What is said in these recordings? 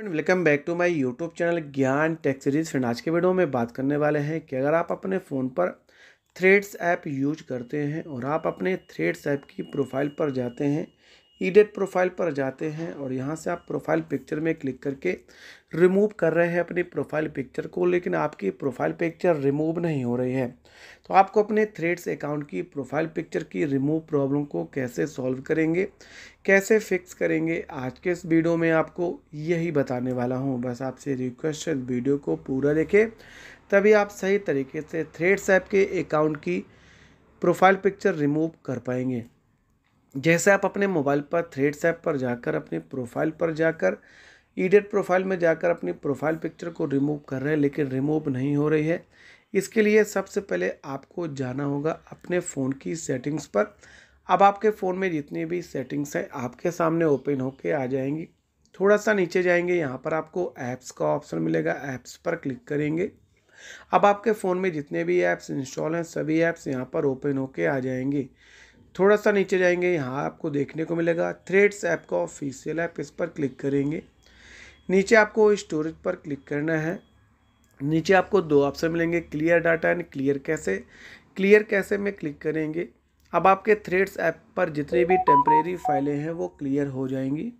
friend welcome back to my YouTube channel Gyan tech series friend आज के video में बात करने वाले हैं कि अगर आप अपने फ़ोन पर थ्रेड्स ऐप यूज करते हैं और आप अपने थ्रेड्स ऐप की प्रोफाइल पर जाते हैं ईडेट प्रोफाइल पर जाते हैं और यहाँ से आप प्रोफाइल पिक्चर में क्लिक करके रिमूव कर रहे हैं अपनी प्रोफाइल पिक्चर को लेकिन आपकी प्रोफाइल पिक्चर रिमूव नहीं हो रही है तो आपको अपने थ्रेड्स अकाउंट की प्रोफाइल पिक्चर की रिमूव प्रॉब्लम को कैसे सॉल्व करेंगे कैसे फिक्स करेंगे आज के इस वीडियो में आपको यही बताने वाला हूँ बस आपसे रिक्वेस्ट है वीडियो को पूरा देखें तभी आप सही तरीके से थ्रेड्स ऐप के अकाउंट की प्रोफाइल पिक्चर रिमूव कर पाएंगे जैसे आप अपने मोबाइल पर थ्रेड्स ऐप पर जाकर अपनी प्रोफाइल पर जाकर ईडेट प्रोफाइल में जाकर अपनी प्रोफाइल पिक्चर को रिमूव कर रहे हैं लेकिन रिमूव नहीं हो रही है इसके लिए सबसे पहले आपको जाना होगा अपने फ़ोन की सेटिंग्स पर अब आपके फ़ोन में जितनी भी सेटिंग्स हैं आपके सामने ओपन होके आ जाएंगी थोड़ा सा नीचे जाएंगे यहाँ पर आपको ऐप्स का ऑप्शन मिलेगा ऐप्स पर क्लिक करेंगे अब आपके फ़ोन में जितने भी ऐप्स इंस्टॉल हैं सभी ऐप्स यहाँ पर ओपन होके आ जाएंगे थोड़ा सा नीचे जाएंगे यहाँ आपको देखने को मिलेगा थ्रेड्स ऐप का ऑफिशियल ऐप इस पर क्लिक करेंगे नीचे आपको स्टोरेज पर क्लिक करना है नीचे आपको दो ऑप्शन मिलेंगे clear data and clear cache clear cache में क्लिक करेंगे अब आपके थ्रेड्स ऐप पर जितनी भी टेम्परेरी फाइलें हैं वो क्लियर हो जाएंगी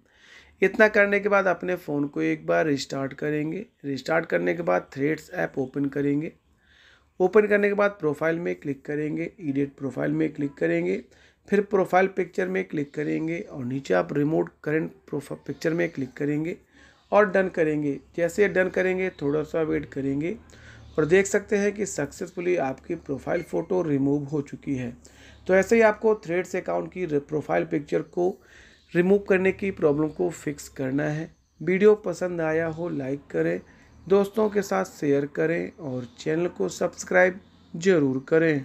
इतना करने के बाद अपने फ़ोन को एक बार रिस्टार्ट करेंगे रिस्टार्ट करने के बाद थ्रेड्स ऐप ओपन करेंगे ओपन करने के बाद प्रोफाइल में क्लिक करेंगे एडिट प्रोफाइल में क्लिक करेंगे फिर प्रोफाइल पिक्चर में क्लिक करेंगे और नीचे आप रिमोट करंट प्रोफाइल पिक्चर में क्लिक करेंगे और डन करेंगे जैसे डन करेंगे थोड़ा सा वेट करेंगे और देख सकते हैं कि सक्सेसफुली आपकी प्रोफाइल फ़ोटो रिमूव हो चुकी है तो ऐसे ही आपको थ्रेड्स अकाउंट की प्रोफाइल पिक्चर को रिमूव करने की प्रॉब्लम को फिक्स करना है वीडियो पसंद आया हो लाइक करें दोस्तों के साथ शेयर करें और चैनल को सब्सक्राइब ज़रूर करें